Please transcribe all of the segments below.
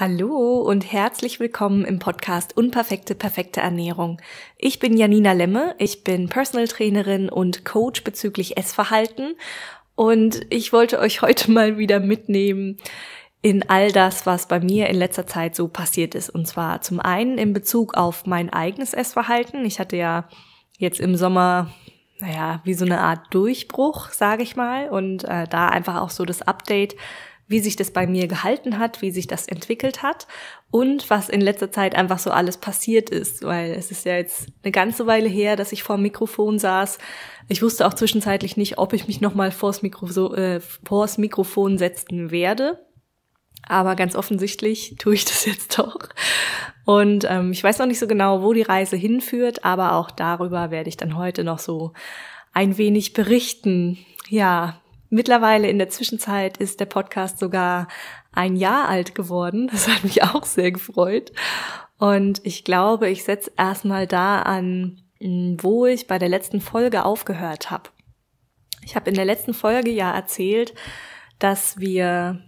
Hallo und herzlich willkommen im Podcast Unperfekte, perfekte Ernährung. Ich bin Janina Lemme, ich bin Personal Trainerin und Coach bezüglich Essverhalten und ich wollte euch heute mal wieder mitnehmen in all das, was bei mir in letzter Zeit so passiert ist. Und zwar zum einen in Bezug auf mein eigenes Essverhalten. Ich hatte ja jetzt im Sommer naja, wie so eine Art Durchbruch, sage ich mal. Und äh, da einfach auch so das Update, wie sich das bei mir gehalten hat, wie sich das entwickelt hat und was in letzter Zeit einfach so alles passiert ist, weil es ist ja jetzt eine ganze Weile her, dass ich vor dem Mikrofon saß. Ich wusste auch zwischenzeitlich nicht, ob ich mich nochmal vors, Mikro so, äh, vors Mikrofon setzen werde. Aber ganz offensichtlich tue ich das jetzt doch. Und ähm, ich weiß noch nicht so genau, wo die Reise hinführt, aber auch darüber werde ich dann heute noch so ein wenig berichten. Ja, Mittlerweile in der Zwischenzeit ist der Podcast sogar ein Jahr alt geworden. Das hat mich auch sehr gefreut. Und ich glaube, ich setze erstmal da an, mm, wo ich bei der letzten Folge aufgehört habe. Ich habe in der letzten Folge ja erzählt, dass wir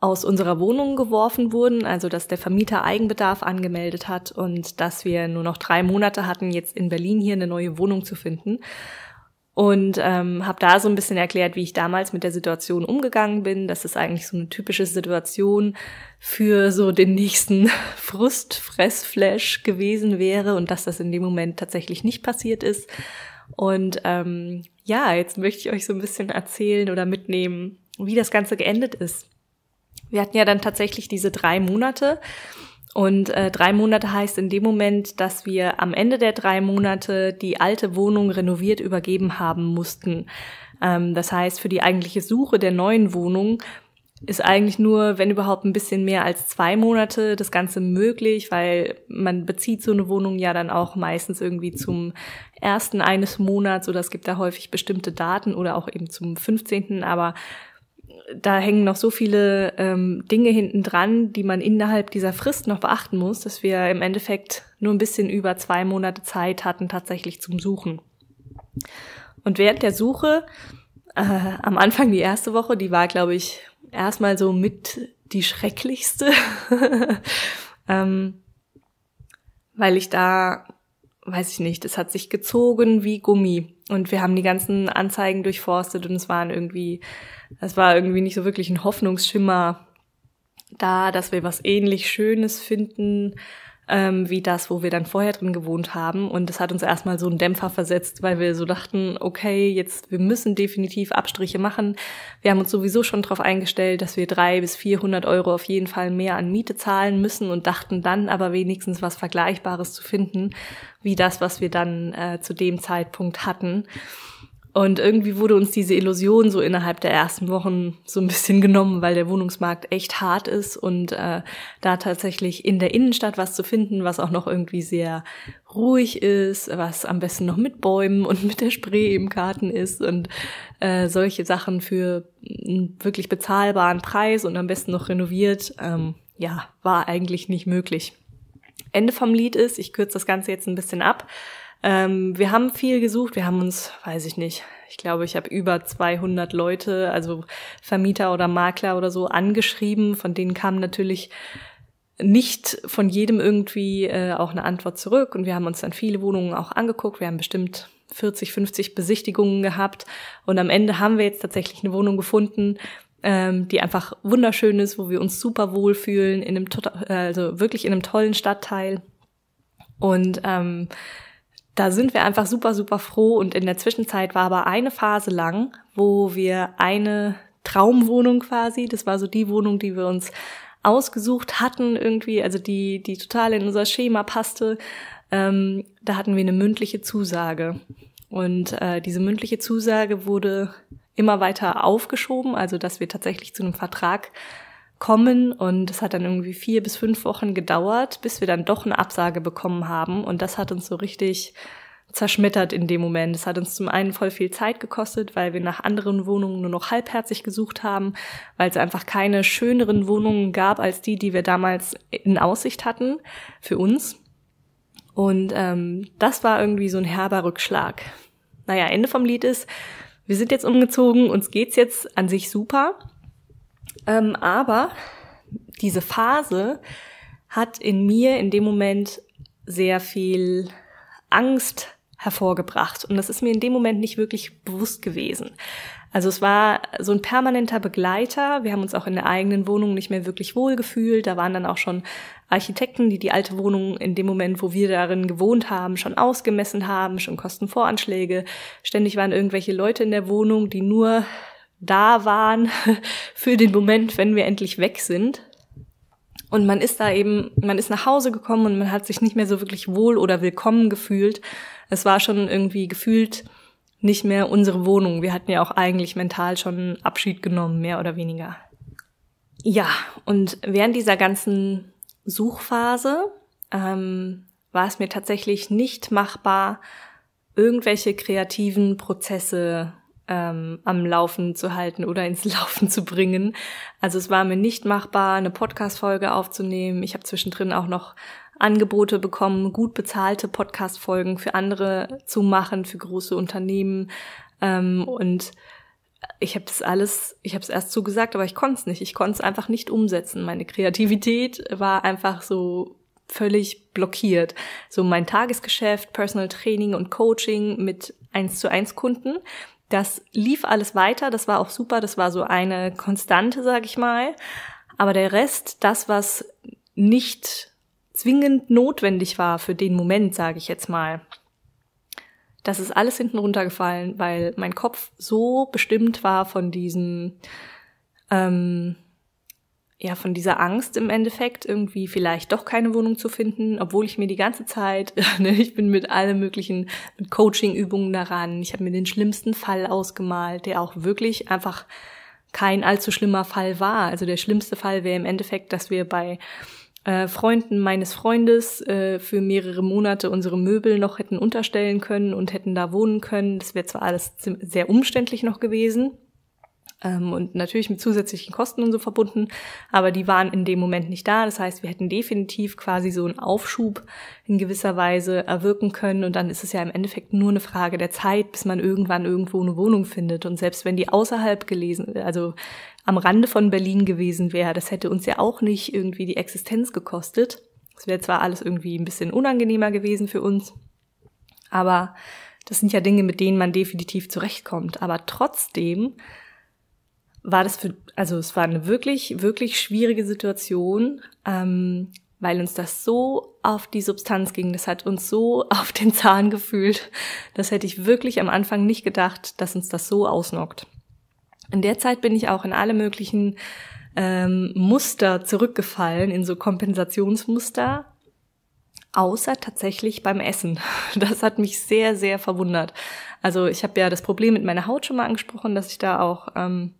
aus unserer Wohnung geworfen wurden, also dass der Vermieter Eigenbedarf angemeldet hat und dass wir nur noch drei Monate hatten, jetzt in Berlin hier eine neue Wohnung zu finden und ähm, habe da so ein bisschen erklärt, wie ich damals mit der Situation umgegangen bin. Das ist eigentlich so eine typische Situation für so den nächsten Frustfressflash gewesen wäre und dass das in dem Moment tatsächlich nicht passiert ist. Und ähm, ja, jetzt möchte ich euch so ein bisschen erzählen oder mitnehmen, wie das Ganze geendet ist. Wir hatten ja dann tatsächlich diese drei Monate, und äh, drei Monate heißt in dem Moment, dass wir am Ende der drei Monate die alte Wohnung renoviert übergeben haben mussten. Ähm, das heißt, für die eigentliche Suche der neuen Wohnung ist eigentlich nur, wenn überhaupt ein bisschen mehr als zwei Monate das Ganze möglich, weil man bezieht so eine Wohnung ja dann auch meistens irgendwie zum ersten eines Monats oder es gibt da häufig bestimmte Daten oder auch eben zum 15. Aber da hängen noch so viele ähm, Dinge hinten dran, die man innerhalb dieser Frist noch beachten muss, dass wir im Endeffekt nur ein bisschen über zwei Monate Zeit hatten tatsächlich zum Suchen. Und während der Suche, äh, am Anfang die erste Woche, die war, glaube ich, erstmal so mit die schrecklichste, ähm, weil ich da, weiß ich nicht, es hat sich gezogen wie Gummi. Und wir haben die ganzen Anzeigen durchforstet und es waren irgendwie es war irgendwie nicht so wirklich ein Hoffnungsschimmer da, dass wir was ähnlich Schönes finden ähm, wie das, wo wir dann vorher drin gewohnt haben. Und das hat uns erstmal so einen Dämpfer versetzt, weil wir so dachten, okay, jetzt wir müssen definitiv Abstriche machen. Wir haben uns sowieso schon darauf eingestellt, dass wir drei bis vierhundert Euro auf jeden Fall mehr an Miete zahlen müssen und dachten dann aber wenigstens was Vergleichbares zu finden, wie das, was wir dann äh, zu dem Zeitpunkt hatten. Und irgendwie wurde uns diese Illusion so innerhalb der ersten Wochen so ein bisschen genommen, weil der Wohnungsmarkt echt hart ist und äh, da tatsächlich in der Innenstadt was zu finden, was auch noch irgendwie sehr ruhig ist, was am besten noch mit Bäumen und mit der Spree im Garten ist und äh, solche Sachen für einen wirklich bezahlbaren Preis und am besten noch renoviert, ähm, ja, war eigentlich nicht möglich. Ende vom Lied ist, ich kürze das Ganze jetzt ein bisschen ab, ähm, wir haben viel gesucht, wir haben uns, weiß ich nicht, ich glaube, ich habe über 200 Leute, also Vermieter oder Makler oder so, angeschrieben. Von denen kam natürlich nicht von jedem irgendwie äh, auch eine Antwort zurück. Und wir haben uns dann viele Wohnungen auch angeguckt. Wir haben bestimmt 40, 50 Besichtigungen gehabt. Und am Ende haben wir jetzt tatsächlich eine Wohnung gefunden, ähm, die einfach wunderschön ist, wo wir uns super wohlfühlen, in einem, tota-, äh, also wirklich in einem tollen Stadtteil. Und ähm, da sind wir einfach super, super froh und in der Zwischenzeit war aber eine Phase lang, wo wir eine Traumwohnung quasi, das war so die Wohnung, die wir uns ausgesucht hatten irgendwie, also die, die total in unser Schema passte, ähm, da hatten wir eine mündliche Zusage. Und äh, diese mündliche Zusage wurde immer weiter aufgeschoben, also dass wir tatsächlich zu einem Vertrag kommen und es hat dann irgendwie vier bis fünf Wochen gedauert, bis wir dann doch eine Absage bekommen haben und das hat uns so richtig zerschmettert in dem Moment. Es hat uns zum einen voll viel Zeit gekostet, weil wir nach anderen Wohnungen nur noch halbherzig gesucht haben, weil es einfach keine schöneren Wohnungen gab als die, die wir damals in Aussicht hatten für uns. Und ähm, das war irgendwie so ein herber Rückschlag. Naja, Ende vom Lied ist, wir sind jetzt umgezogen, uns geht's jetzt an sich super. Ähm, aber diese Phase hat in mir in dem Moment sehr viel Angst hervorgebracht. Und das ist mir in dem Moment nicht wirklich bewusst gewesen. Also es war so ein permanenter Begleiter. Wir haben uns auch in der eigenen Wohnung nicht mehr wirklich wohl gefühlt. Da waren dann auch schon Architekten, die die alte Wohnung in dem Moment, wo wir darin gewohnt haben, schon ausgemessen haben, schon Kostenvoranschläge. Ständig waren irgendwelche Leute in der Wohnung, die nur da waren für den Moment, wenn wir endlich weg sind. Und man ist da eben, man ist nach Hause gekommen und man hat sich nicht mehr so wirklich wohl oder willkommen gefühlt. Es war schon irgendwie gefühlt nicht mehr unsere Wohnung. Wir hatten ja auch eigentlich mental schon Abschied genommen, mehr oder weniger. Ja, und während dieser ganzen Suchphase ähm, war es mir tatsächlich nicht machbar, irgendwelche kreativen Prozesse ähm, am Laufen zu halten oder ins Laufen zu bringen. Also es war mir nicht machbar, eine Podcast-Folge aufzunehmen. Ich habe zwischendrin auch noch Angebote bekommen, gut bezahlte Podcast-Folgen für andere zu machen, für große Unternehmen. Ähm, und ich habe das alles, ich habe es erst zugesagt, aber ich konnte es nicht. Ich konnte es einfach nicht umsetzen. Meine Kreativität war einfach so völlig blockiert. So mein Tagesgeschäft, Personal Training und Coaching mit 1 zu 1 Kunden, das lief alles weiter, das war auch super, das war so eine Konstante, sag ich mal. Aber der Rest, das, was nicht zwingend notwendig war für den Moment, sage ich jetzt mal, das ist alles hinten runtergefallen, weil mein Kopf so bestimmt war von diesem ähm, ja, von dieser Angst im Endeffekt, irgendwie vielleicht doch keine Wohnung zu finden, obwohl ich mir die ganze Zeit, ne, ich bin mit allen möglichen, mit Coaching-Übungen daran, ich habe mir den schlimmsten Fall ausgemalt, der auch wirklich einfach kein allzu schlimmer Fall war. Also der schlimmste Fall wäre im Endeffekt, dass wir bei äh, Freunden meines Freundes äh, für mehrere Monate unsere Möbel noch hätten unterstellen können und hätten da wohnen können. Das wäre zwar alles sehr umständlich noch gewesen, ähm, und natürlich mit zusätzlichen Kosten und so verbunden, aber die waren in dem Moment nicht da. Das heißt, wir hätten definitiv quasi so einen Aufschub in gewisser Weise erwirken können und dann ist es ja im Endeffekt nur eine Frage der Zeit, bis man irgendwann irgendwo eine Wohnung findet und selbst wenn die außerhalb gelesen, also am Rande von Berlin gewesen wäre, das hätte uns ja auch nicht irgendwie die Existenz gekostet. Es wäre zwar alles irgendwie ein bisschen unangenehmer gewesen für uns, aber das sind ja Dinge, mit denen man definitiv zurechtkommt. Aber trotzdem war das für, also es war eine wirklich, wirklich schwierige Situation, ähm, weil uns das so auf die Substanz ging, das hat uns so auf den Zahn gefühlt. Das hätte ich wirklich am Anfang nicht gedacht, dass uns das so ausnockt. In der Zeit bin ich auch in alle möglichen ähm, Muster zurückgefallen, in so Kompensationsmuster, außer tatsächlich beim Essen. Das hat mich sehr, sehr verwundert. Also ich habe ja das Problem mit meiner Haut schon mal angesprochen, dass ich da auch ähm,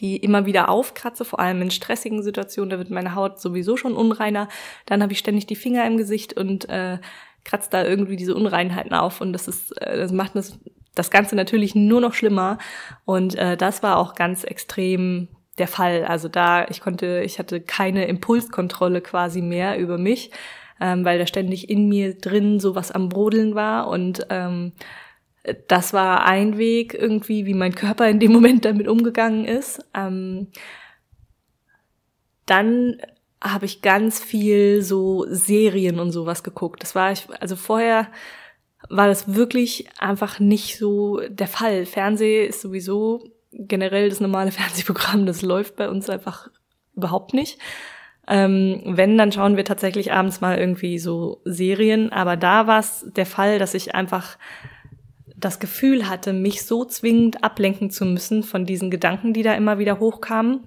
die immer wieder aufkratze, vor allem in stressigen Situationen, da wird meine Haut sowieso schon unreiner. Dann habe ich ständig die Finger im Gesicht und äh, kratzt da irgendwie diese Unreinheiten auf und das ist, äh, das macht das, das Ganze natürlich nur noch schlimmer. Und äh, das war auch ganz extrem der Fall. Also da, ich konnte, ich hatte keine Impulskontrolle quasi mehr über mich, ähm, weil da ständig in mir drin sowas am Brodeln war und ähm, das war ein Weg irgendwie, wie mein Körper in dem Moment damit umgegangen ist. Ähm, dann habe ich ganz viel so Serien und sowas geguckt. Das war ich, also vorher war das wirklich einfach nicht so der Fall. Fernseh ist sowieso generell das normale Fernsehprogramm, das läuft bei uns einfach überhaupt nicht. Ähm, wenn, dann schauen wir tatsächlich abends mal irgendwie so Serien. Aber da war es der Fall, dass ich einfach das Gefühl hatte, mich so zwingend ablenken zu müssen von diesen Gedanken, die da immer wieder hochkamen,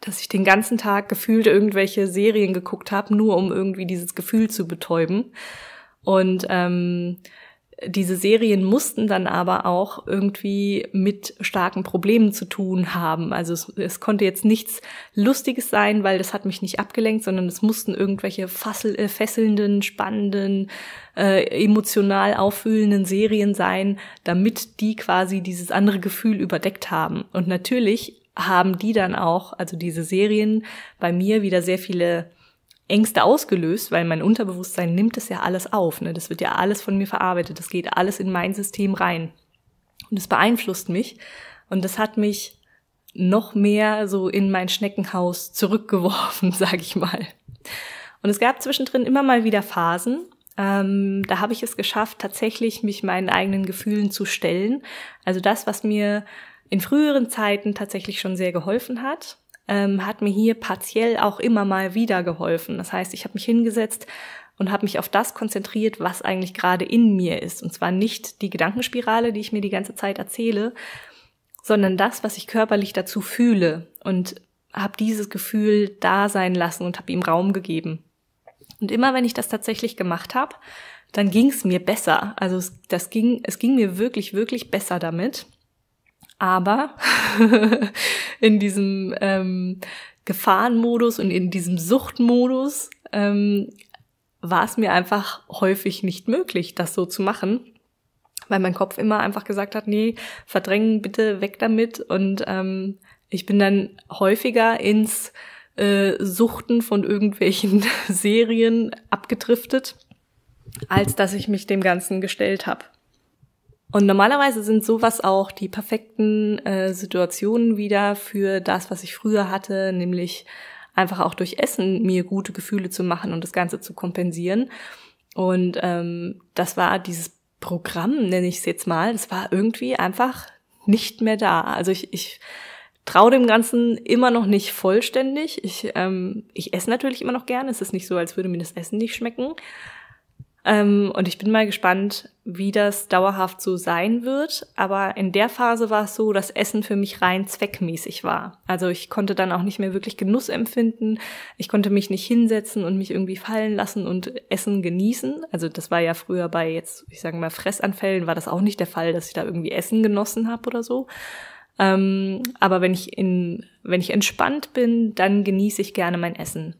dass ich den ganzen Tag gefühlt irgendwelche Serien geguckt habe, nur um irgendwie dieses Gefühl zu betäuben. Und ähm, diese Serien mussten dann aber auch irgendwie mit starken Problemen zu tun haben. Also es, es, konnte jetzt nichts Lustiges sein, weil das hat mich nicht abgelenkt, sondern es mussten irgendwelche fassel, äh, fesselnden, spannenden, äh, emotional aufwühlenden Serien sein, damit die quasi dieses andere Gefühl überdeckt haben. Und natürlich haben die dann auch, also diese Serien, bei mir wieder sehr viele Ängste ausgelöst, weil mein Unterbewusstsein nimmt es ja alles auf. Ne? Das wird ja alles von mir verarbeitet. Das geht alles in mein System rein. Und es beeinflusst mich. Und das hat mich noch mehr so in mein Schneckenhaus zurückgeworfen, sag ich mal. Und es gab zwischendrin immer mal wieder Phasen, ähm, da habe ich es geschafft, tatsächlich mich meinen eigenen Gefühlen zu stellen. Also das, was mir in früheren Zeiten tatsächlich schon sehr geholfen hat, ähm, hat mir hier partiell auch immer mal wieder geholfen. Das heißt, ich habe mich hingesetzt und habe mich auf das konzentriert, was eigentlich gerade in mir ist. Und zwar nicht die Gedankenspirale, die ich mir die ganze Zeit erzähle, sondern das, was ich körperlich dazu fühle. Und habe dieses Gefühl da sein lassen und habe ihm Raum gegeben. Und immer wenn ich das tatsächlich gemacht habe, dann ging es mir besser. Also es, das ging, es ging mir wirklich, wirklich besser damit. Aber in diesem ähm, Gefahrenmodus und in diesem Suchtmodus ähm, war es mir einfach häufig nicht möglich, das so zu machen, weil mein Kopf immer einfach gesagt hat, nee, verdrängen bitte, weg damit. Und ähm, ich bin dann häufiger ins äh, Suchten von irgendwelchen Serien abgedriftet, als dass ich mich dem Ganzen gestellt habe. Und normalerweise sind sowas auch die perfekten äh, Situationen wieder für das, was ich früher hatte, nämlich einfach auch durch Essen mir gute Gefühle zu machen und das Ganze zu kompensieren. Und ähm, das war dieses Programm, nenne ich es jetzt mal, das war irgendwie einfach nicht mehr da. Also ich, ich traue dem Ganzen immer noch nicht vollständig. Ich, ähm, ich esse natürlich immer noch gerne. Es ist nicht so, als würde mir das Essen nicht schmecken. Ähm, und ich bin mal gespannt, wie das dauerhaft so sein wird. Aber in der Phase war es so, dass Essen für mich rein zweckmäßig war. Also ich konnte dann auch nicht mehr wirklich Genuss empfinden. Ich konnte mich nicht hinsetzen und mich irgendwie fallen lassen und Essen genießen. Also das war ja früher bei jetzt, ich sage mal, Fressanfällen war das auch nicht der Fall, dass ich da irgendwie Essen genossen habe oder so. Ähm, aber wenn ich, in, wenn ich entspannt bin, dann genieße ich gerne mein Essen.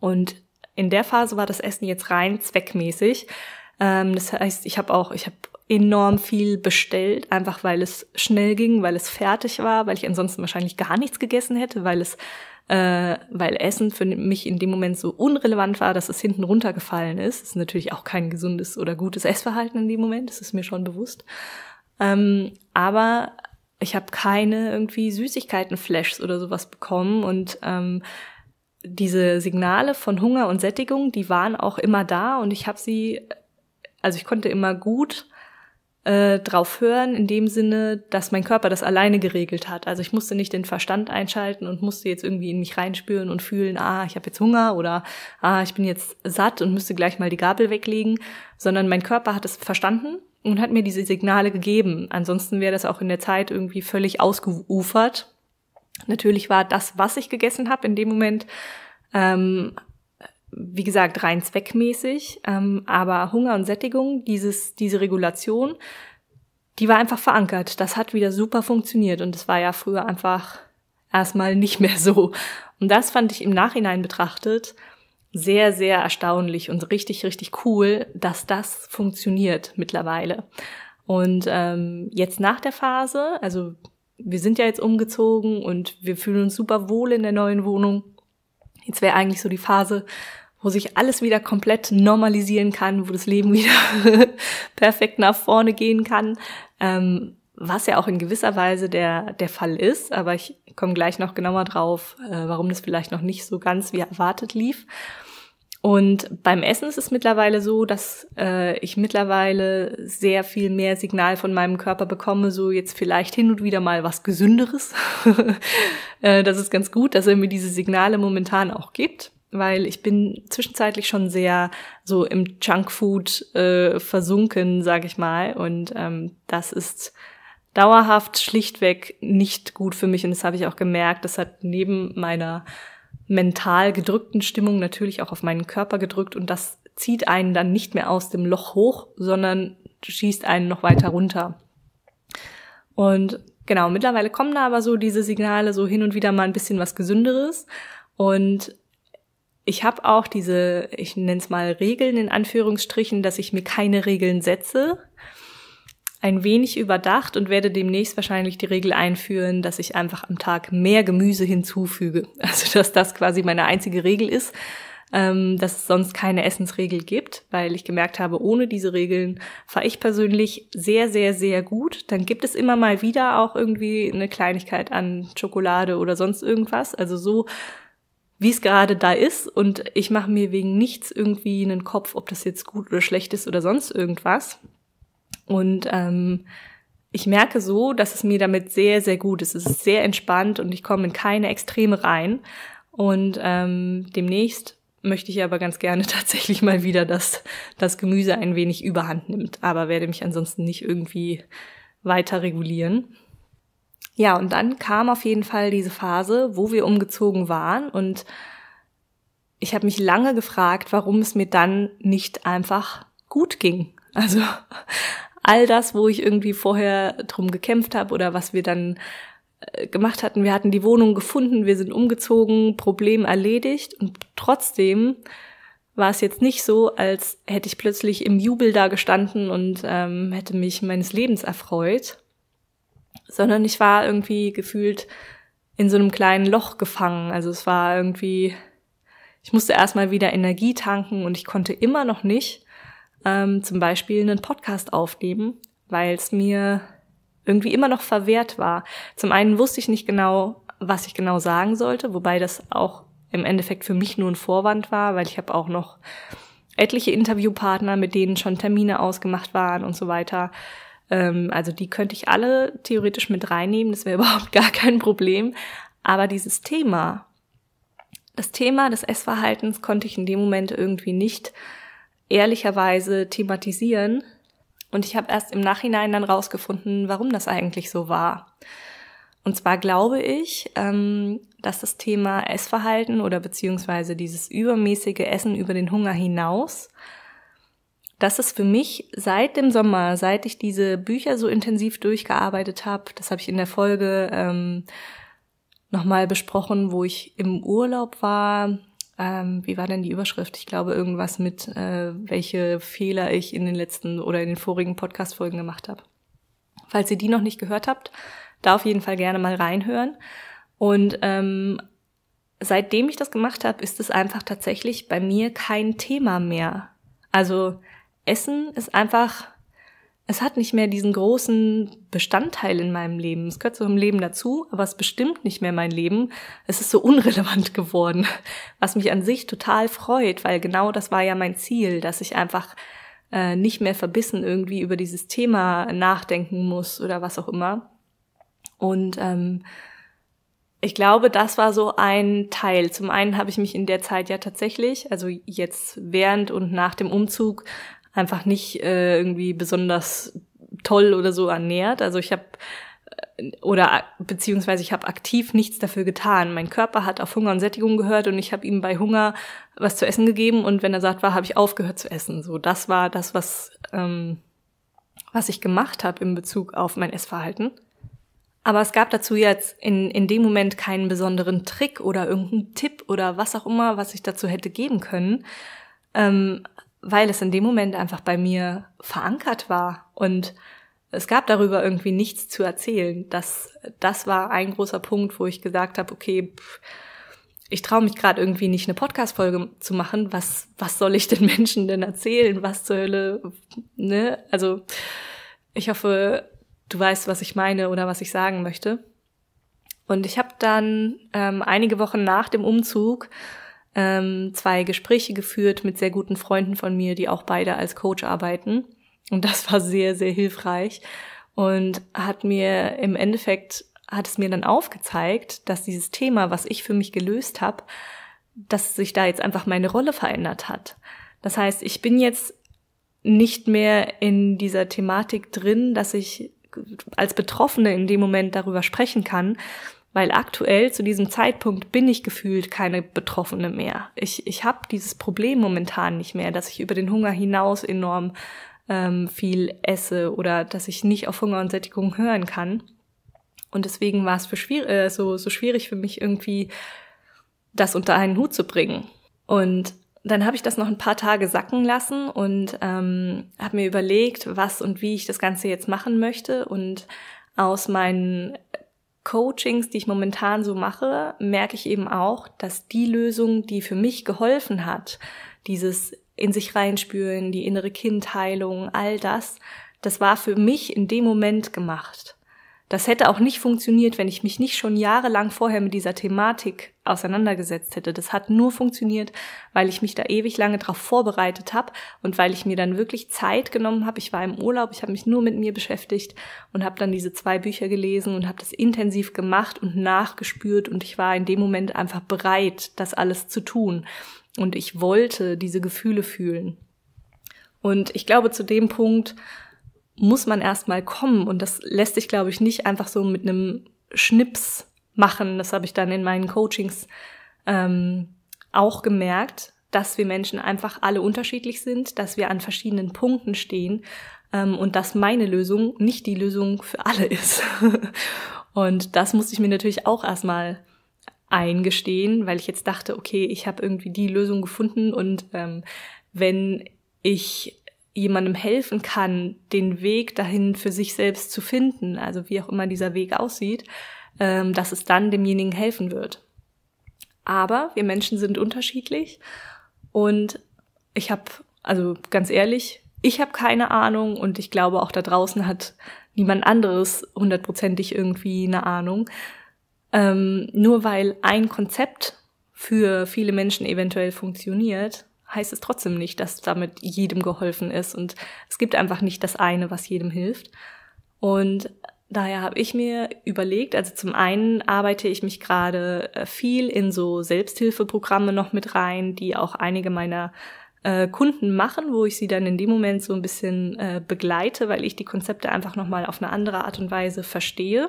Und in der Phase war das Essen jetzt rein zweckmäßig. Ähm, das heißt, ich habe auch, ich habe enorm viel bestellt, einfach weil es schnell ging, weil es fertig war, weil ich ansonsten wahrscheinlich gar nichts gegessen hätte, weil es, äh, weil Essen für mich in dem Moment so unrelevant war, dass es hinten runtergefallen ist. Das ist natürlich auch kein gesundes oder gutes Essverhalten in dem Moment, das ist mir schon bewusst. Ähm, aber ich habe keine irgendwie Süßigkeitenflashs oder sowas bekommen und ähm, diese Signale von Hunger und Sättigung, die waren auch immer da und ich habe sie, also ich konnte immer gut äh, drauf hören, in dem Sinne, dass mein Körper das alleine geregelt hat. Also ich musste nicht den Verstand einschalten und musste jetzt irgendwie in mich reinspüren und fühlen, ah, ich habe jetzt Hunger oder ah, ich bin jetzt satt und müsste gleich mal die Gabel weglegen, sondern mein Körper hat es verstanden und hat mir diese Signale gegeben. Ansonsten wäre das auch in der Zeit irgendwie völlig ausgeufert. Natürlich war das, was ich gegessen habe in dem Moment, ähm, wie gesagt, rein zweckmäßig, ähm, aber Hunger und Sättigung, dieses, diese Regulation, die war einfach verankert. Das hat wieder super funktioniert und es war ja früher einfach erstmal nicht mehr so. Und das fand ich im Nachhinein betrachtet sehr, sehr erstaunlich und richtig, richtig cool, dass das funktioniert mittlerweile. Und ähm, jetzt nach der Phase, also wir sind ja jetzt umgezogen und wir fühlen uns super wohl in der neuen Wohnung. Jetzt wäre eigentlich so die Phase, wo sich alles wieder komplett normalisieren kann, wo das Leben wieder perfekt nach vorne gehen kann. Ähm, was ja auch in gewisser Weise der, der Fall ist, aber ich komme gleich noch genauer drauf, äh, warum das vielleicht noch nicht so ganz wie erwartet lief. Und beim Essen ist es mittlerweile so, dass äh, ich mittlerweile sehr viel mehr Signal von meinem Körper bekomme, so jetzt vielleicht hin und wieder mal was Gesünderes. äh, das ist ganz gut, dass er mir diese Signale momentan auch gibt, weil ich bin zwischenzeitlich schon sehr so im Junkfood äh, versunken, sag ich mal. Und ähm, das ist dauerhaft schlichtweg nicht gut für mich und das habe ich auch gemerkt. Das hat neben meiner mental gedrückten Stimmung natürlich auch auf meinen Körper gedrückt und das zieht einen dann nicht mehr aus dem Loch hoch, sondern schießt einen noch weiter runter. Und genau, mittlerweile kommen da aber so diese Signale so hin und wieder mal ein bisschen was Gesünderes und ich habe auch diese, ich nenne es mal Regeln in Anführungsstrichen, dass ich mir keine Regeln setze, ein wenig überdacht und werde demnächst wahrscheinlich die Regel einführen, dass ich einfach am Tag mehr Gemüse hinzufüge. Also dass das quasi meine einzige Regel ist, ähm, dass es sonst keine Essensregel gibt, weil ich gemerkt habe, ohne diese Regeln fahre ich persönlich sehr, sehr, sehr gut. Dann gibt es immer mal wieder auch irgendwie eine Kleinigkeit an Schokolade oder sonst irgendwas. Also so wie es gerade da ist und ich mache mir wegen nichts irgendwie einen Kopf, ob das jetzt gut oder schlecht ist oder sonst irgendwas. Und ähm, ich merke so, dass es mir damit sehr, sehr gut ist. Es ist sehr entspannt und ich komme in keine Extreme rein. Und ähm, demnächst möchte ich aber ganz gerne tatsächlich mal wieder, dass das Gemüse ein wenig überhand nimmt, aber werde mich ansonsten nicht irgendwie weiter regulieren. Ja, und dann kam auf jeden Fall diese Phase, wo wir umgezogen waren und ich habe mich lange gefragt, warum es mir dann nicht einfach gut ging. Also all das, wo ich irgendwie vorher drum gekämpft habe oder was wir dann äh, gemacht hatten. Wir hatten die Wohnung gefunden, wir sind umgezogen, Problem erledigt und trotzdem war es jetzt nicht so, als hätte ich plötzlich im Jubel da gestanden und ähm, hätte mich meines Lebens erfreut, sondern ich war irgendwie gefühlt in so einem kleinen Loch gefangen. Also es war irgendwie, ich musste erstmal wieder Energie tanken und ich konnte immer noch nicht ähm, zum Beispiel einen Podcast aufnehmen, weil es mir irgendwie immer noch verwehrt war. Zum einen wusste ich nicht genau, was ich genau sagen sollte, wobei das auch im Endeffekt für mich nur ein Vorwand war, weil ich habe auch noch etliche Interviewpartner, mit denen schon Termine ausgemacht waren und so weiter. Ähm, also die könnte ich alle theoretisch mit reinnehmen, das wäre überhaupt gar kein Problem. Aber dieses Thema, das Thema des Essverhaltens konnte ich in dem Moment irgendwie nicht ehrlicherweise thematisieren. Und ich habe erst im Nachhinein dann rausgefunden, warum das eigentlich so war. Und zwar glaube ich, ähm, dass das Thema Essverhalten oder beziehungsweise dieses übermäßige Essen über den Hunger hinaus, dass es für mich seit dem Sommer, seit ich diese Bücher so intensiv durchgearbeitet habe, das habe ich in der Folge ähm, nochmal besprochen, wo ich im Urlaub war, ähm, wie war denn die Überschrift? Ich glaube, irgendwas mit, äh, welche Fehler ich in den letzten oder in den vorigen Podcast-Folgen gemacht habe. Falls ihr die noch nicht gehört habt, da auf jeden Fall gerne mal reinhören. Und ähm, seitdem ich das gemacht habe, ist es einfach tatsächlich bei mir kein Thema mehr. Also Essen ist einfach es hat nicht mehr diesen großen Bestandteil in meinem Leben. Es gehört zu meinem Leben dazu, aber es bestimmt nicht mehr mein Leben. Es ist so unrelevant geworden, was mich an sich total freut, weil genau das war ja mein Ziel, dass ich einfach äh, nicht mehr verbissen irgendwie über dieses Thema nachdenken muss oder was auch immer. Und ähm, ich glaube, das war so ein Teil. Zum einen habe ich mich in der Zeit ja tatsächlich, also jetzt während und nach dem Umzug, einfach nicht äh, irgendwie besonders toll oder so ernährt. Also ich habe äh, oder äh, beziehungsweise ich habe aktiv nichts dafür getan. Mein Körper hat auf Hunger und Sättigung gehört und ich habe ihm bei Hunger was zu essen gegeben und wenn er satt war, habe ich aufgehört zu essen. So, das war das, was ähm, was ich gemacht habe in Bezug auf mein Essverhalten. Aber es gab dazu jetzt in, in dem Moment keinen besonderen Trick oder irgendeinen Tipp oder was auch immer, was ich dazu hätte geben können. Ähm, weil es in dem Moment einfach bei mir verankert war und es gab darüber irgendwie nichts zu erzählen. Das, das war ein großer Punkt, wo ich gesagt habe, okay, pff, ich traue mich gerade irgendwie nicht, eine Podcast-Folge zu machen. Was, was soll ich den Menschen denn erzählen? Was zur Hölle? Ne? Also, ich hoffe, du weißt, was ich meine oder was ich sagen möchte. Und ich habe dann ähm, einige Wochen nach dem Umzug ähm, zwei Gespräche geführt mit sehr guten Freunden von mir, die auch beide als Coach arbeiten. Und das war sehr, sehr hilfreich und hat mir im Endeffekt, hat es mir dann aufgezeigt, dass dieses Thema, was ich für mich gelöst habe, dass sich da jetzt einfach meine Rolle verändert hat. Das heißt, ich bin jetzt nicht mehr in dieser Thematik drin, dass ich als Betroffene in dem Moment darüber sprechen kann, weil aktuell zu diesem Zeitpunkt bin ich gefühlt keine Betroffene mehr. Ich, ich habe dieses Problem momentan nicht mehr, dass ich über den Hunger hinaus enorm ähm, viel esse oder dass ich nicht auf Hunger und Sättigung hören kann. Und deswegen war es für schwierig, äh, so, so schwierig für mich irgendwie, das unter einen Hut zu bringen. Und dann habe ich das noch ein paar Tage sacken lassen und ähm, habe mir überlegt, was und wie ich das Ganze jetzt machen möchte. Und aus meinen Coachings, die ich momentan so mache, merke ich eben auch, dass die Lösung, die für mich geholfen hat, dieses in sich reinspüren, die innere Kindheilung, all das, das war für mich in dem Moment gemacht. Das hätte auch nicht funktioniert, wenn ich mich nicht schon jahrelang vorher mit dieser Thematik auseinandergesetzt hätte. Das hat nur funktioniert, weil ich mich da ewig lange drauf vorbereitet habe und weil ich mir dann wirklich Zeit genommen habe. Ich war im Urlaub, ich habe mich nur mit mir beschäftigt und habe dann diese zwei Bücher gelesen und habe das intensiv gemacht und nachgespürt und ich war in dem Moment einfach bereit, das alles zu tun und ich wollte diese Gefühle fühlen. Und ich glaube, zu dem Punkt muss man erstmal kommen. Und das lässt sich, glaube ich, nicht einfach so mit einem Schnips machen. Das habe ich dann in meinen Coachings ähm, auch gemerkt, dass wir Menschen einfach alle unterschiedlich sind, dass wir an verschiedenen Punkten stehen ähm, und dass meine Lösung nicht die Lösung für alle ist. und das musste ich mir natürlich auch erstmal eingestehen, weil ich jetzt dachte, okay, ich habe irgendwie die Lösung gefunden und ähm, wenn ich jemandem helfen kann, den Weg dahin für sich selbst zu finden, also wie auch immer dieser Weg aussieht, ähm, dass es dann demjenigen helfen wird. Aber wir Menschen sind unterschiedlich und ich habe, also ganz ehrlich, ich habe keine Ahnung und ich glaube auch da draußen hat niemand anderes hundertprozentig irgendwie eine Ahnung. Ähm, nur weil ein Konzept für viele Menschen eventuell funktioniert, heißt es trotzdem nicht, dass damit jedem geholfen ist. Und es gibt einfach nicht das eine, was jedem hilft. Und daher habe ich mir überlegt, also zum einen arbeite ich mich gerade äh, viel in so Selbsthilfeprogramme noch mit rein, die auch einige meiner äh, Kunden machen, wo ich sie dann in dem Moment so ein bisschen äh, begleite, weil ich die Konzepte einfach nochmal auf eine andere Art und Weise verstehe.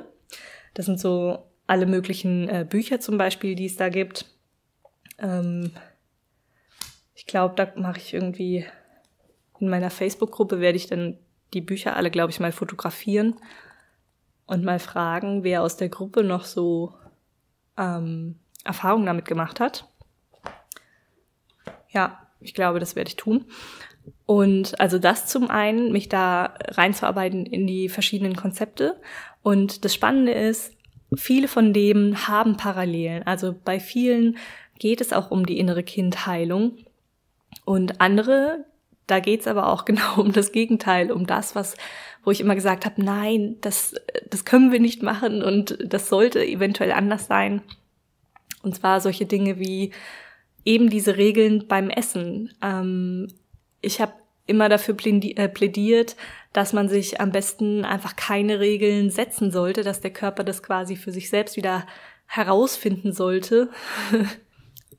Das sind so alle möglichen äh, Bücher zum Beispiel, die es da gibt. Ähm, ich glaube, da mache ich irgendwie in meiner Facebook-Gruppe werde ich dann die Bücher alle, glaube ich, mal fotografieren und mal fragen, wer aus der Gruppe noch so ähm, Erfahrungen damit gemacht hat. Ja, ich glaube, das werde ich tun. Und also das zum einen, mich da reinzuarbeiten in die verschiedenen Konzepte. Und das Spannende ist, viele von dem haben Parallelen. Also bei vielen geht es auch um die innere Kindheilung. Und andere, da geht's aber auch genau um das Gegenteil, um das, was, wo ich immer gesagt habe, nein, das, das können wir nicht machen und das sollte eventuell anders sein. Und zwar solche Dinge wie eben diese Regeln beim Essen. Ähm, ich habe immer dafür äh, plädiert, dass man sich am besten einfach keine Regeln setzen sollte, dass der Körper das quasi für sich selbst wieder herausfinden sollte,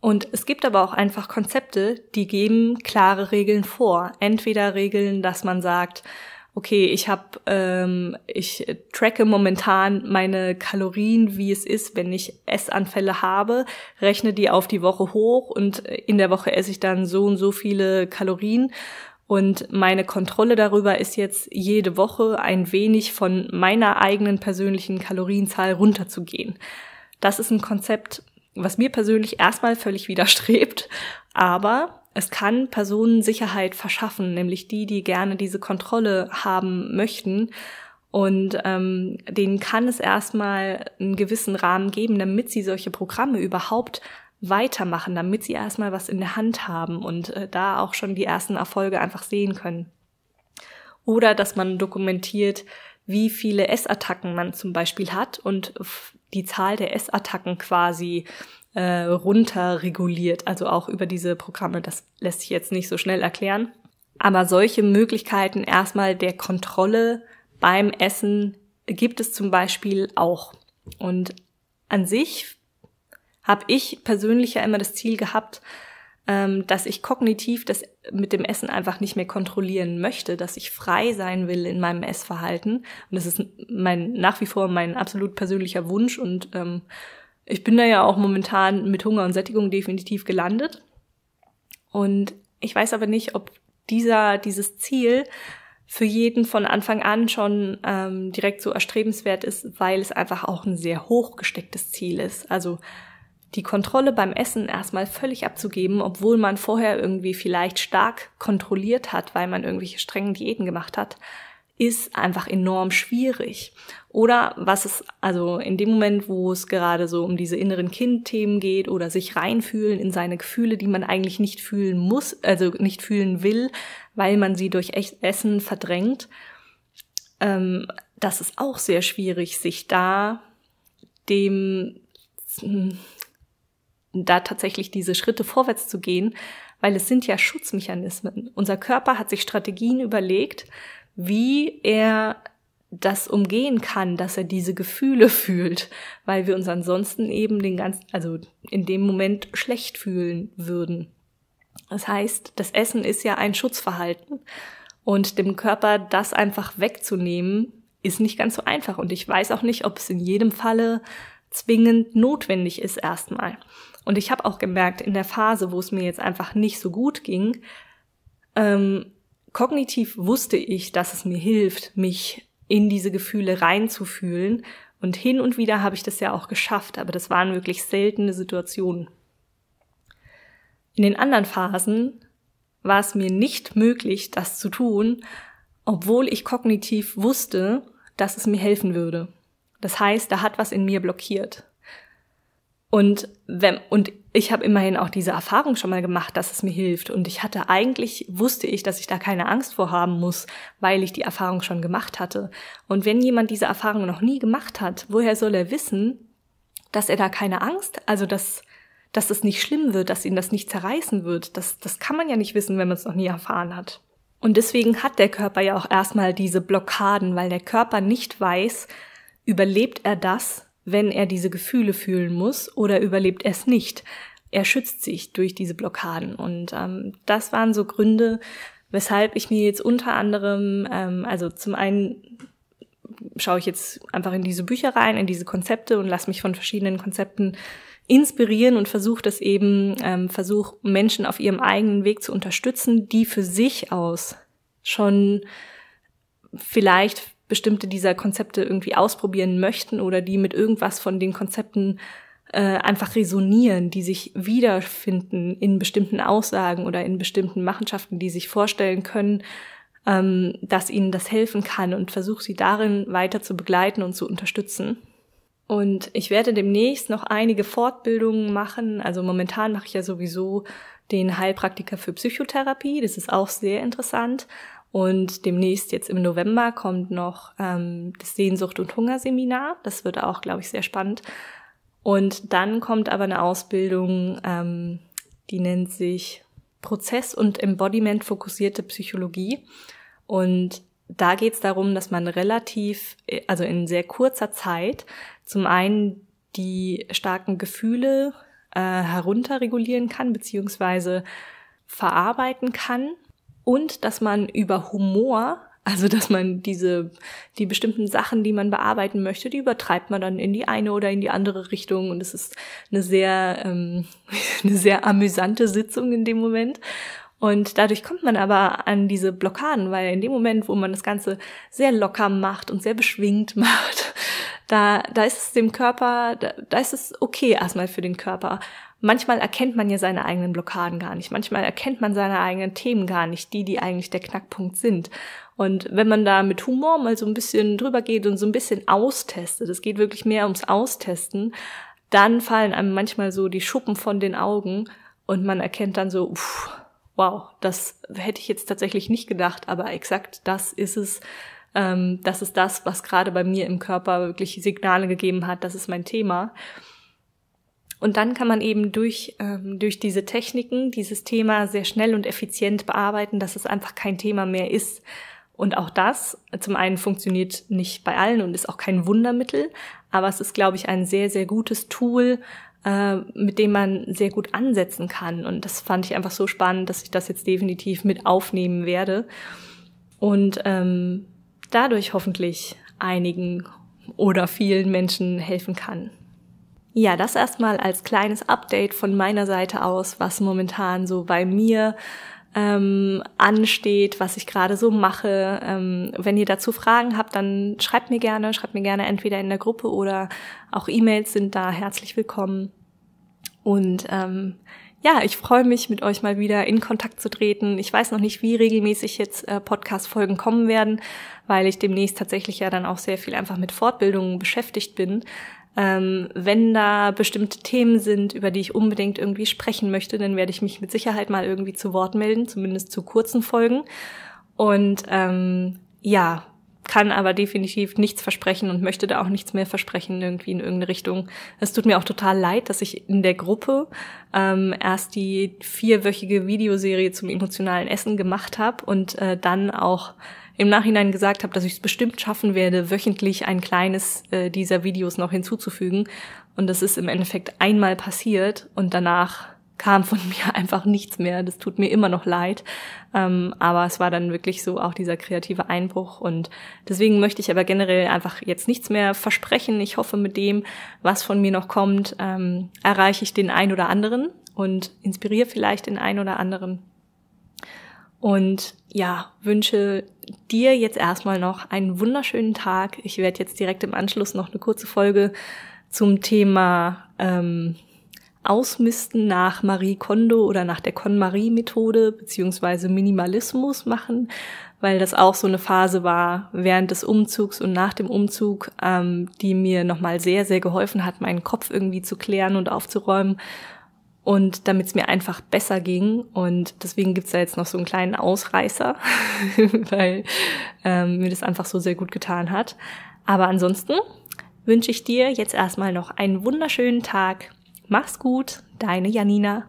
Und es gibt aber auch einfach Konzepte, die geben klare Regeln vor. Entweder Regeln, dass man sagt, okay, ich habe, ähm, ich tracke momentan meine Kalorien, wie es ist, wenn ich Essanfälle habe, rechne die auf die Woche hoch und in der Woche esse ich dann so und so viele Kalorien. Und meine Kontrolle darüber ist jetzt jede Woche ein wenig von meiner eigenen persönlichen Kalorienzahl runterzugehen. Das ist ein Konzept, was mir persönlich erstmal völlig widerstrebt, aber es kann Personen Sicherheit verschaffen, nämlich die, die gerne diese Kontrolle haben möchten. Und ähm, denen kann es erstmal einen gewissen Rahmen geben, damit sie solche Programme überhaupt weitermachen, damit sie erstmal was in der Hand haben und äh, da auch schon die ersten Erfolge einfach sehen können. Oder dass man dokumentiert, wie viele Essattacken man zum Beispiel hat und die Zahl der S-Attacken quasi äh, runterreguliert, also auch über diese Programme. Das lässt sich jetzt nicht so schnell erklären. Aber solche Möglichkeiten erstmal der Kontrolle beim Essen gibt es zum Beispiel auch. Und an sich habe ich persönlich ja immer das Ziel gehabt, ähm, dass ich kognitiv das mit dem Essen einfach nicht mehr kontrollieren möchte, dass ich frei sein will in meinem Essverhalten. Und das ist mein nach wie vor mein absolut persönlicher Wunsch und ähm, ich bin da ja auch momentan mit Hunger und Sättigung definitiv gelandet. Und ich weiß aber nicht, ob dieser, dieses Ziel für jeden von Anfang an schon ähm, direkt so erstrebenswert ist, weil es einfach auch ein sehr hoch gestecktes Ziel ist. Also die Kontrolle beim Essen erstmal völlig abzugeben, obwohl man vorher irgendwie vielleicht stark kontrolliert hat, weil man irgendwelche strengen Diäten gemacht hat, ist einfach enorm schwierig. Oder was es, also in dem Moment, wo es gerade so um diese inneren Kindthemen geht oder sich reinfühlen in seine Gefühle, die man eigentlich nicht fühlen muss, also nicht fühlen will, weil man sie durch Essen verdrängt, ähm, das ist auch sehr schwierig, sich da dem hm, da tatsächlich diese Schritte vorwärts zu gehen, weil es sind ja Schutzmechanismen. Unser Körper hat sich Strategien überlegt, wie er das umgehen kann, dass er diese Gefühle fühlt, weil wir uns ansonsten eben den ganzen, also in dem Moment schlecht fühlen würden. Das heißt, das Essen ist ja ein Schutzverhalten und dem Körper das einfach wegzunehmen, ist nicht ganz so einfach und ich weiß auch nicht, ob es in jedem Falle zwingend notwendig ist erstmal. Und ich habe auch gemerkt, in der Phase, wo es mir jetzt einfach nicht so gut ging, ähm, kognitiv wusste ich, dass es mir hilft, mich in diese Gefühle reinzufühlen. Und hin und wieder habe ich das ja auch geschafft, aber das waren wirklich seltene Situationen. In den anderen Phasen war es mir nicht möglich, das zu tun, obwohl ich kognitiv wusste, dass es mir helfen würde. Das heißt, da hat was in mir blockiert. Und, wenn, und ich habe immerhin auch diese Erfahrung schon mal gemacht, dass es mir hilft. Und ich hatte eigentlich, wusste ich, dass ich da keine Angst vor haben muss, weil ich die Erfahrung schon gemacht hatte. Und wenn jemand diese Erfahrung noch nie gemacht hat, woher soll er wissen, dass er da keine Angst, also dass, dass es nicht schlimm wird, dass ihn das nicht zerreißen wird? Das, das kann man ja nicht wissen, wenn man es noch nie erfahren hat. Und deswegen hat der Körper ja auch erstmal diese Blockaden, weil der Körper nicht weiß, überlebt er das, wenn er diese Gefühle fühlen muss oder überlebt es nicht. Er schützt sich durch diese Blockaden. Und ähm, das waren so Gründe, weshalb ich mir jetzt unter anderem, ähm, also zum einen schaue ich jetzt einfach in diese Bücher rein, in diese Konzepte und lasse mich von verschiedenen Konzepten inspirieren und versuche das eben, ähm, versuche Menschen auf ihrem eigenen Weg zu unterstützen, die für sich aus schon vielleicht bestimmte dieser Konzepte irgendwie ausprobieren möchten oder die mit irgendwas von den Konzepten äh, einfach resonieren, die sich wiederfinden in bestimmten Aussagen oder in bestimmten Machenschaften, die sich vorstellen können, ähm, dass ihnen das helfen kann und versuche sie darin weiter zu begleiten und zu unterstützen. Und ich werde demnächst noch einige Fortbildungen machen. Also momentan mache ich ja sowieso den Heilpraktiker für Psychotherapie. Das ist auch sehr interessant. Und demnächst jetzt im November kommt noch ähm, das Sehnsucht- und Hungerseminar. Das wird auch, glaube ich, sehr spannend. Und dann kommt aber eine Ausbildung, ähm, die nennt sich Prozess- und Embodiment-fokussierte Psychologie. Und da geht es darum, dass man relativ, äh, also in sehr kurzer Zeit, zum einen die starken Gefühle äh, herunterregulieren kann, beziehungsweise verarbeiten kann und dass man über Humor, also dass man diese, die bestimmten Sachen, die man bearbeiten möchte, die übertreibt man dann in die eine oder in die andere Richtung und es ist eine sehr, ähm, eine sehr amüsante Sitzung in dem Moment. Und dadurch kommt man aber an diese Blockaden, weil in dem Moment, wo man das Ganze sehr locker macht und sehr beschwingt macht, da, da ist es dem Körper, da, da ist es okay erstmal für den Körper manchmal erkennt man ja seine eigenen Blockaden gar nicht. Manchmal erkennt man seine eigenen Themen gar nicht, die, die eigentlich der Knackpunkt sind. Und wenn man da mit Humor mal so ein bisschen drüber geht und so ein bisschen austestet, es geht wirklich mehr ums Austesten, dann fallen einem manchmal so die Schuppen von den Augen und man erkennt dann so, pff, wow, das hätte ich jetzt tatsächlich nicht gedacht, aber exakt das ist es. Ähm, das ist das, was gerade bei mir im Körper wirklich Signale gegeben hat, das ist mein Thema. Und dann kann man eben durch, ähm, durch diese Techniken dieses Thema sehr schnell und effizient bearbeiten, dass es einfach kein Thema mehr ist. Und auch das, zum einen funktioniert nicht bei allen und ist auch kein Wundermittel, aber es ist, glaube ich, ein sehr, sehr gutes Tool, äh, mit dem man sehr gut ansetzen kann. Und das fand ich einfach so spannend, dass ich das jetzt definitiv mit aufnehmen werde und ähm, dadurch hoffentlich einigen oder vielen Menschen helfen kann. Ja, das erstmal als kleines Update von meiner Seite aus, was momentan so bei mir ähm, ansteht, was ich gerade so mache. Ähm, wenn ihr dazu Fragen habt, dann schreibt mir gerne, schreibt mir gerne entweder in der Gruppe oder auch E-Mails sind da herzlich willkommen. Und ähm, ja, ich freue mich, mit euch mal wieder in Kontakt zu treten. Ich weiß noch nicht, wie regelmäßig jetzt äh, Podcast-Folgen kommen werden, weil ich demnächst tatsächlich ja dann auch sehr viel einfach mit Fortbildungen beschäftigt bin. Ähm, wenn da bestimmte Themen sind, über die ich unbedingt irgendwie sprechen möchte, dann werde ich mich mit Sicherheit mal irgendwie zu Wort melden, zumindest zu kurzen Folgen. Und ähm, ja, kann aber definitiv nichts versprechen und möchte da auch nichts mehr versprechen irgendwie in irgendeine Richtung. Es tut mir auch total leid, dass ich in der Gruppe ähm, erst die vierwöchige Videoserie zum emotionalen Essen gemacht habe und äh, dann auch im Nachhinein gesagt habe, dass ich es bestimmt schaffen werde, wöchentlich ein kleines äh, dieser Videos noch hinzuzufügen. Und das ist im Endeffekt einmal passiert und danach kam von mir einfach nichts mehr. Das tut mir immer noch leid. Ähm, aber es war dann wirklich so auch dieser kreative Einbruch. Und deswegen möchte ich aber generell einfach jetzt nichts mehr versprechen. Ich hoffe, mit dem, was von mir noch kommt, ähm, erreiche ich den einen oder anderen und inspiriere vielleicht den einen oder anderen. Und ja, wünsche dir jetzt erstmal noch einen wunderschönen Tag. Ich werde jetzt direkt im Anschluss noch eine kurze Folge zum Thema ähm, Ausmisten nach Marie Kondo oder nach der KonMari-Methode beziehungsweise Minimalismus machen, weil das auch so eine Phase war während des Umzugs und nach dem Umzug, ähm, die mir nochmal sehr, sehr geholfen hat, meinen Kopf irgendwie zu klären und aufzuräumen und damit es mir einfach besser ging. Und deswegen gibt's da jetzt noch so einen kleinen Ausreißer, weil ähm, mir das einfach so sehr gut getan hat. Aber ansonsten wünsche ich dir jetzt erstmal noch einen wunderschönen Tag. Mach's gut, deine Janina.